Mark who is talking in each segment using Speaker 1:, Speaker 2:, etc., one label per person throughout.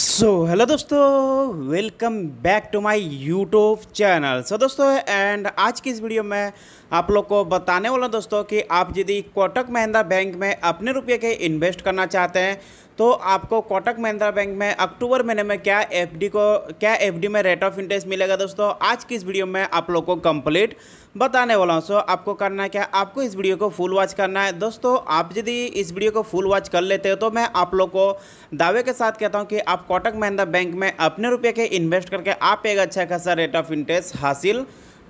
Speaker 1: सो so, hello दोस्तों welcome back to my YouTube channel so दोस्तों and आज की इस वीडियो में आप लोग को बताने वाला दोस्तों कि आप यदि कोटक महिंद्रा बैंक में अपने रुपये के इन्वेस्ट करना चाहते हैं तो आपको कोटक महिंद्रा बैंक में अक्टूबर महीने में क्या एफ को क्या एफ में रेट ऑफ इंटरेस्ट मिलेगा दोस्तों आज की इस वीडियो में आप लोग को कंप्लीट बताने वाला हूँ सो आपको करना है क्या आपको इस वीडियो को फुल वॉच करना है दोस्तों आप यदि इस वीडियो को फुल वॉच कर लेते हो तो मैं आप लोग को दावे के साथ कहता हूँ कि आप कोटक महिंद्रा बैंक में अपने रुपये के इन्वेस्ट करके आप एक अच्छा खासा रेट ऑफ इंटरेस्ट हासिल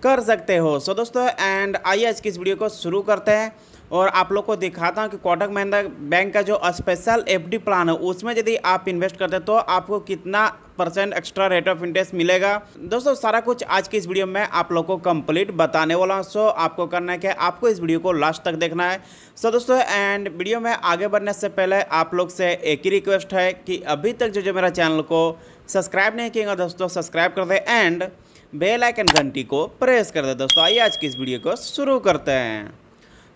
Speaker 1: कर सकते हो सो दोस्तों एंड आइए आज की इस वीडियो को शुरू करते हैं और आप लोग को दिखाता हूँ कि कोटक महिंद्रा बैंक का जो स्पेशल एफडी प्लान है उसमें यदि आप इन्वेस्ट करते हैं तो आपको कितना percent extra rate of interest मिलेगा दोस्तों सारा कुछ आज की इस वीडियो में आप लोग को कंप्लीट बताने वाला हूँ सो आपको करना है कि आपको इस वीडियो को लास्ट तक देखना है सो दोस्तों एंड वीडियो में आगे बढ़ने से पहले आप लोग से एक ही रिक्वेस्ट है कि अभी तक जो जो मेरा चैनल को सब्सक्राइब नहीं किएगा दोस्तों सब्सक्राइब कर दें एंड बेल आइकन घंटी को प्रेस कर दें दोस्तों आइए आज की इस वीडियो को शुरू करते हैं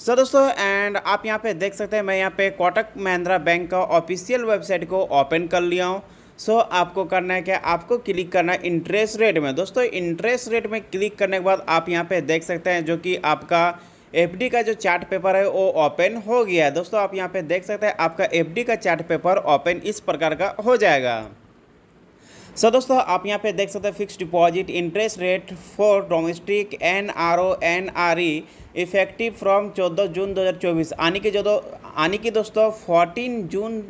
Speaker 1: सर दोस्तों एंड आप यहाँ पे देख सकते हैं मैं यहाँ पे कोटक महिंद्रा बैंक का ऑफिशियल वेबसाइट को ओपन कर लिया हूँ सो so, आपको करना है क्या आपको क्लिक करना है इंटरेस्ट रेट में दोस्तों इंटरेस्ट रेट में क्लिक करने के बाद आप यहाँ पे देख सकते हैं जो कि आपका एफ का जो चार्ट पेपर है वो ओपन हो गया है दोस्तों आप यहाँ पर देख सकते हैं आपका एफ का चार्ट पेपर ओपन इस प्रकार का हो जाएगा सर दोस्तों आप यहाँ पे देख सकते हैं fix deposit interest rate for domestic N R O N R E effective from 14 June 2024 आने कि जो दो आने की दोस्तों 14 जून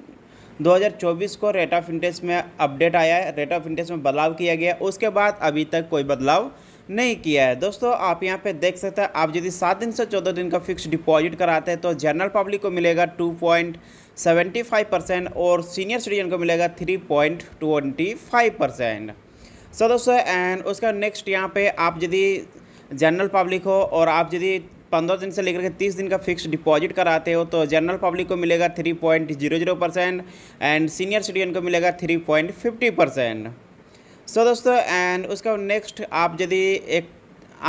Speaker 1: 2024 को रेट ऑफ इंटरेस्ट में अपडेट आया है रेट ऑफ इंटरेस्ट में बदलाव किया गया उसके बाद अभी तक कोई बदलाव नहीं किया है दोस्तों आप यहाँ पे देख सकते हैं आप यदि सात दिन से चौदह दिन का फिक्स डिपॉजिट कराते हैं तो जनरल पब्लिक को मिलेगा टू पॉइंट 75 परसेंट और सीनियर सिटीजन को मिलेगा 3.25 परसेंट सो दोस्तों एंड उसका नेक्स्ट यहाँ पे आप यदि जनरल पब्लिक हो और आप यदि पंद्रह दिन से लेकर के तीस दिन का फिक्स डिपॉजिट कराते हो तो जनरल पब्लिक को मिलेगा three point zero zero percent and senior citizen को मिलेगा three point fifty percent so दोस्तों एंड उसका नेक्स्ट आप यदि एक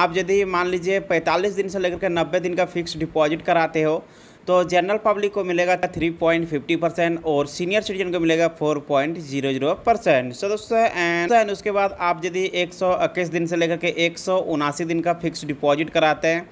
Speaker 1: आप यदि मान लीजिए पैंतालीस दिन से लेकर के नब्बे दिन का फिक्स डिपॉजिट कराते हो तो जनरल पब्लिक को मिलेगा थ्री पॉइंट फिफ्टी परसेंट और सीनियर सिटीजन को मिलेगा four point zero zero percent so दोस्तों एंड उसके बाद आप यदि एक सौ इक्कीस दिन से लेकर के एक सौ उनासी दिन का फिक्स डिपॉजिट कराते हैं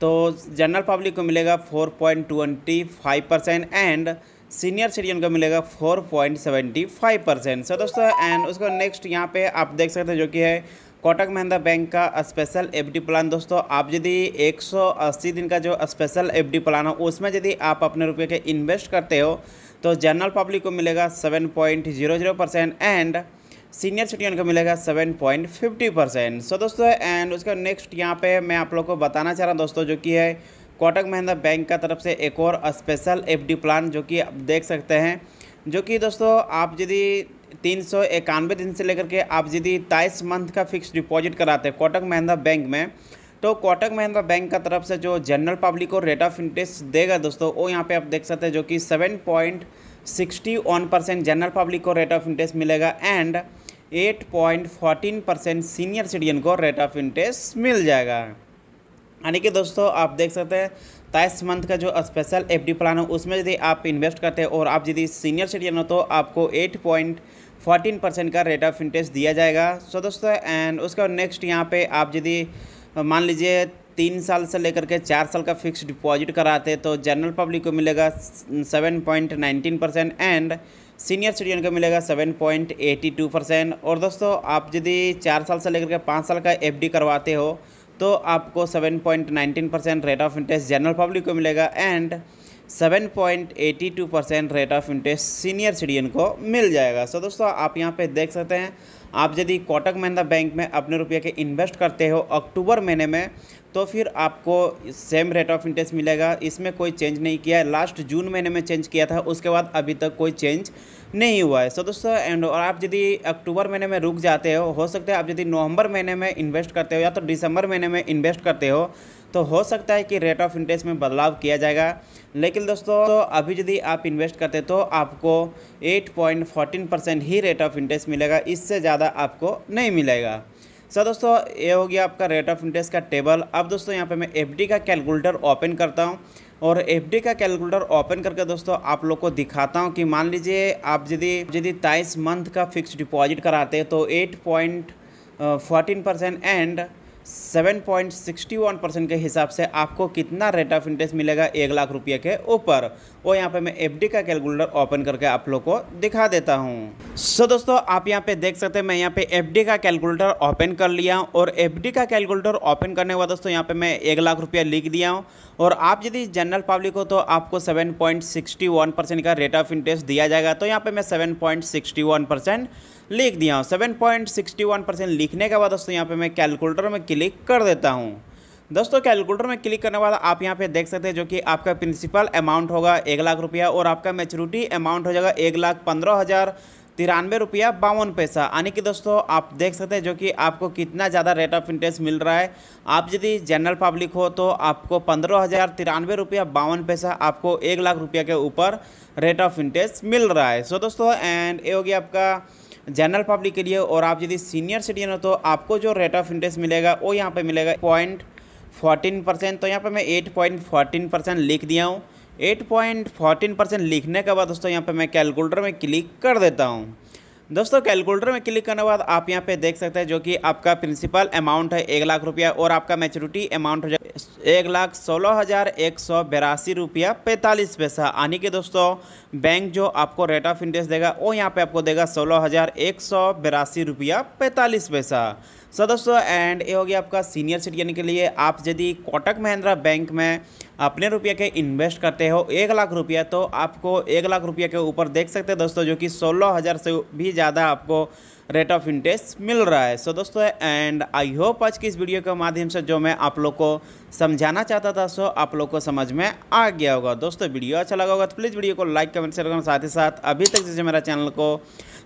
Speaker 1: तो जनरल पब्लिक को मिलेगा four point twenty five percent and senior citizen को मिलेगा four point seventy five percent so दोस्तों एंड बाद नेक्स्ट यहाँ पे आप देख सकते हैं जो कि है कोटक महिंद्रा बैंक का स्पेशल एफडी प्लान दोस्तों आप यदि 180 दिन का जो स्पेशल एफडी प्लान हो उसमें यदि आप अपने रुपये के इन्वेस्ट करते हो तो जनरल पब्लिक को मिलेगा 7.00 परसेंट एंड सीनियर सिटीजन को मिलेगा 7.50 परसेंट सो दोस्तों एंड उसके नेक्स्ट यहाँ पे मैं आप लोग को बताना चाह रहा हूँ दोस्तों जो कि है कोटक महिंद्रा बैंक का तरफ से एक और स्पेशल डी प्लान जो कि आप देख सकते हैं जो कि दोस्तों आप यदि तीन सौ इक्यानवे दिन से लेकर के आप यदि तेईस मंथ का फिक्स डिपॉजिट कराते हैं कोटक महिंद्रा बैंक में तो कोटक महिंद्रा बैंक का तरफ से जो जनरल पब्लिक को रेट ऑफ इंटरेस्ट देगा दोस्तों वो यहाँ पे आप देख सकते हैं जो कि seven point sixty one percent general public को रेट ऑफ इंटरेस्ट मिलेगा and eight point fourteen percent senior citizen को रेट ऑफ इंटरेस्ट मिल जाएगा यानी कि दोस्तों आप देख सकते हैं तेईस मंथ का जो स्पेशल एफ प्लान हो उसमें यदि आप इन्वेस्ट करते हैं और आप यदि सीनियर सिटीजन हो तो आपको एट पॉइंट फोर्टीन परसेंट का रेट ऑफ इंटरेस्ट दिया जाएगा सो दोस्तों एंड उसके बाद नेक्स्ट यहाँ पे आप यदि मान लीजिए तीन साल से लेकर के चार साल का फिक्स डिपॉजिट कराते तो जनरल पब्लिक को मिलेगा seven point nineteen percent and senior citizen को मिलेगा seven point eighty two percent और दोस्तों आप यदि चार साल से लेकर के पाँच साल का एफ करवाते हो तो आपको seven point percent rate of interest general public को मिलेगा and 7.82 percent rate of interest senior citizen को मिल जाएगा सो दोस्तों आप यहाँ पे देख सकते हैं आप यदि कोटक महिंदा बैंक में अपने रुपये के इन्वेस्ट करते हो अक्टूबर महीने में तो फिर आपको सेम रेट ऑफ इंटरेस्ट मिलेगा इसमें कोई चेंज नहीं किया है लास्ट जून महीने में चेंज किया था उसके बाद अभी तक कोई चेंज नहीं हुआ है सो दोस्तों एंड और आप यदि अक्टूबर महीने में रुक जाते हो हो सकता है आप यदि नवंबर महीने में इन्वेस्ट करते हो या तो दिसंबर महीने में इन्वेस्ट करते हो तो हो सकता है कि रेट ऑफ इंटरेस्ट में बदलाव किया जाएगा लेकिन दोस्तों तो अभी यदि आप इन्वेस्ट करते तो आपको 8.14 परसेंट ही रेट ऑफ इंटरेस्ट मिलेगा इससे ज़्यादा आपको नहीं मिलेगा सर दोस्तों ये हो गया आपका रेट ऑफ इंटरेस्ट का टेबल अब दोस्तों यहाँ पे मैं एफडी का कैलकुलेटर ओपन करता हूँ और एफ का कैलकुलेटर ओपन करके दोस्तों आप लोग को दिखाता हूँ कि मान लीजिए आप यदि यदि तेईस मंथ का फिक्स डिपॉजिट कराते हैं तो eight point fourteen percent and seven point sixty one percent के हिसाब से आपको कितना रेट ऑफ इंटरेस्ट मिलेगा एक लाख रुपये के ऊपर वो यहाँ पे मैं एफ का कैलकुलेटर ओपन करके आप लोग को दिखा देता हूँ सो so, दोस्तों आप यहाँ पे देख सकते हैं मैं यहाँ पे एफ का कैलकुलेटर ओपन कर लिया हूँ और एफ का कैलकुलेटर ओपन करने के बाद दोस्तों यहाँ पे मैं एक लाख रुपया लिख दिया हूँ और आप यदि जनरल पब्लिक हो तो आपको 7.61 परसेंट का रेट ऑफ इंटरेस्ट दिया जाएगा तो यहाँ पे मैं 7.61 परसेंट लिख दिया हूँ 7.61 परसेंट लिखने के बाद दोस्तों यहाँ पे मैं कैलकुलेटर में क्लिक कर देता हूँ दोस्तों कैलकुलेटर में क्लिक करने के बाद आप यहाँ पे देख सकते हैं जो कि आपका प्रिंसिपल अमाउंट होगा एक लाख रुपया और आपका मेचूरिटी अमाउंट हो जाएगा एक लाख पंद्रह हज़ार तिरानवे रुपया बावन पैसा यानी कि दोस्तों आप देख सकते हैं जो कि आपको कितना ज़्यादा रेट ऑफ इंटरेस्ट मिल रहा है आप यदि जनरल पब्लिक हो तो आपको पंद्रह हज़ार तिरानवे रुपया बावन पैसा आपको एक लाख रुपया के ऊपर रेट ऑफ इंटरेस्ट मिल रहा है सो दोस्तों एंड ये हो गया आपका जनरल पब्लिक के लिए और आप यदि सीनियर सिटीजन हो तो आपको जो रेट ऑफ इंटरेस्ट मिलेगा वो यहाँ पर मिलेगा पॉइंट फोर्टीन परसेंट तो यहाँ पर मैं एट पॉइंट फोर्टीन परसेंट लिख दिया हूँ 8.14 परसेंट लिखने के बाद दोस्तों यहाँ पे मैं कैलकुलेटर में क्लिक कर देता हूँ दोस्तों कैलकुलेटर में क्लिक करने के बाद आप यहाँ पे देख सकते हैं जो कि आपका प्रिंसिपल अमाउंट है एक लाख रुपया और आपका मैच्योरिटी अमाउंट हो जाए एक लाख सोलह हज़ार एक सौ बेरासी रुपया पैंतालीस पैसा यानी कि दोस्तों बैंक जो आपको रेट ऑफ इंटरेस्ट देगा वो यहाँ पे आपको देगा सोलह हज़ार एक सौ बेरासी रुपया पैंतालीस पैसा सो दोस्तों एंड ये हो गया आपका सीनियर सिटीजन के लिए आप यदि कोटक महिंद्रा बैंक में अपने रुपये के इन्वेस्ट करते हो एक लाख रुपया तो आपको एक लाख रुपये के ऊपर देख सकते हैं दोस्तों जो कि सोलह हज़ार से भी ज़्यादा आपको रेट ऑफ इंटरेस्ट मिल रहा है सो so, दोस्तों एंड आई होप आज की इस वीडियो के माध्यम से जो मैं आप लोग को समझाना चाहता था सो आप लोग को समझ में आ गया होगा दोस्तों वीडियो अच्छा लगा होगा तो प्लीज़ वीडियो को लाइक कमेंट शेयर करना साथ ही साथ अभी तक जैसे मेरा चैनल को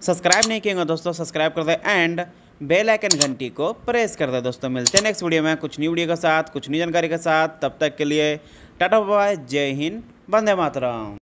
Speaker 1: सब्सक्राइब नहीं किएगा दोस्तों सब्सक्राइब कर दें एंड बेल आइकन घंटी को प्रेस कर दे दोस्तों मिलते हैं नेक्स्ट वीडियो में कुछ न्यू वीडियो के साथ कुछ न्यू जानकारी के साथ तब तक के लिए टाटा बाय जय हिंद वंदे मातरम